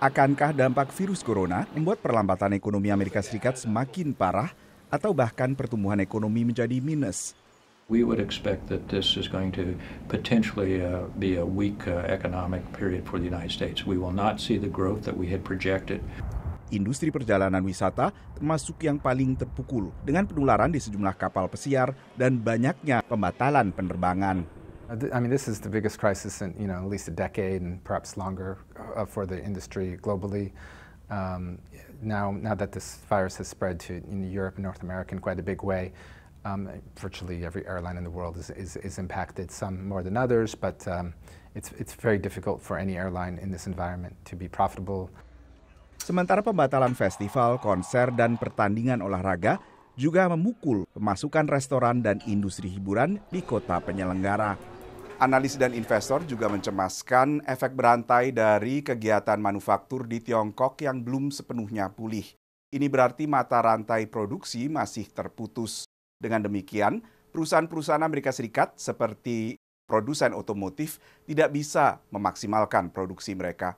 Akankah dampak virus corona membuat perlambatan ekonomi Amerika Serikat semakin parah atau bahkan pertumbuhan ekonomi menjadi minus? We would expect that this is going to potentially uh, be a weak uh, economic period for the United States. We will not see the growth that we had projected. Industri perjalanan wisata termasuk yang paling terpukul dengan penularan di sejumlah kapal pesiar dan banyaknya pembatalan penerbangan. Uh, I mean, this is the biggest crisis in you know at least a decade and perhaps longer uh, for the industry globally. Um, now, now that this virus has spread to Europe and North America in quite a big way, um, virtually every airline in the world is, is, is impacted. Some more than others, but um, it's it's very difficult for any airline in this environment to be profitable. Sementara pembatalan festival, konser, dan pertandingan olahraga juga memukul pemasukan restoran dan industri hiburan di kota penyelenggara. Analis dan investor juga mencemaskan efek berantai dari kegiatan manufaktur di Tiongkok yang belum sepenuhnya pulih. Ini berarti mata rantai produksi masih terputus. Dengan demikian, perusahaan-perusahaan Amerika Serikat seperti produsen otomotif tidak bisa memaksimalkan produksi mereka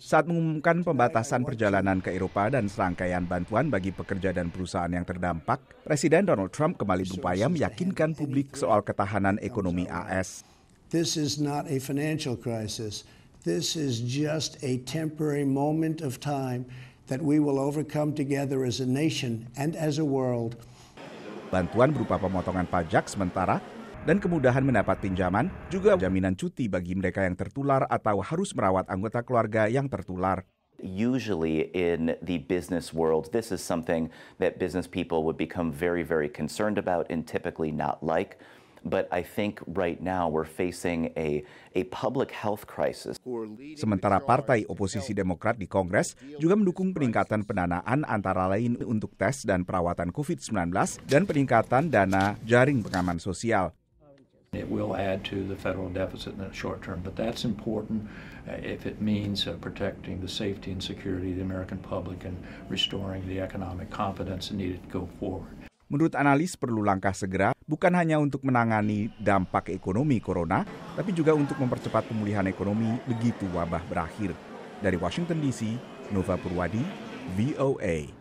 saat mengumumkan pembatasan perjalanan ke Eropa dan serangkaian bantuan bagi pekerja dan perusahaan yang terdampak, Presiden Donald Trump kembali berupaya meyakinkan publik soal ketahanan ekonomi AS. This is not a financial crisis. This is just a temporary moment of time that we will overcome together as a nation and as a world. Bantuan berupa pemotongan pajak sementara dan kemudahan mendapat pinjaman, juga jaminan cuti bagi mereka yang tertular atau harus merawat anggota keluarga yang tertular. Usually in the business world, this is something that business people would become very, very concerned about and typically not like. But I think right now we're facing a, a public health crisis. Sementara partai oposisi Demokrat di Kongres juga mendukung peningkatan pendanaan antara lain untuk tes dan perawatan COVID-19 dan peningkatan dana jaring pengaman sosial. It will add to the federal deficit in the short term, but that's important uh, if it means uh, protecting the safety and security of the American public and restoring the economic confidence needed to go forward. Menurut analis perlu langkah segera bukan hanya untuk menangani dampak ekonomi corona, tapi juga untuk mempercepat pemulihan ekonomi begitu wabah berakhir. Dari Washington DC, Nova Purwadi, VOA.